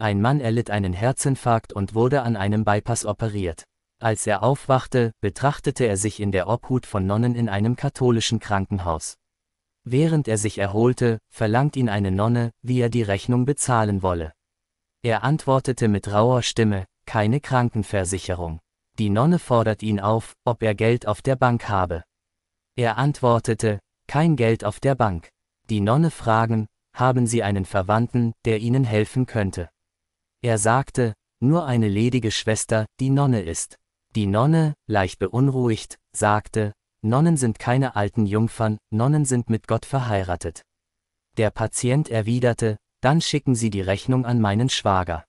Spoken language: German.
Ein Mann erlitt einen Herzinfarkt und wurde an einem Bypass operiert. Als er aufwachte, betrachtete er sich in der Obhut von Nonnen in einem katholischen Krankenhaus. Während er sich erholte, verlangt ihn eine Nonne, wie er die Rechnung bezahlen wolle. Er antwortete mit rauer Stimme, keine Krankenversicherung. Die Nonne fordert ihn auf, ob er Geld auf der Bank habe. Er antwortete, kein Geld auf der Bank. Die Nonne fragen, haben Sie einen Verwandten, der Ihnen helfen könnte? Er sagte, nur eine ledige Schwester, die Nonne ist. Die Nonne, leicht beunruhigt, sagte, Nonnen sind keine alten Jungfern, Nonnen sind mit Gott verheiratet. Der Patient erwiderte, dann schicken Sie die Rechnung an meinen Schwager.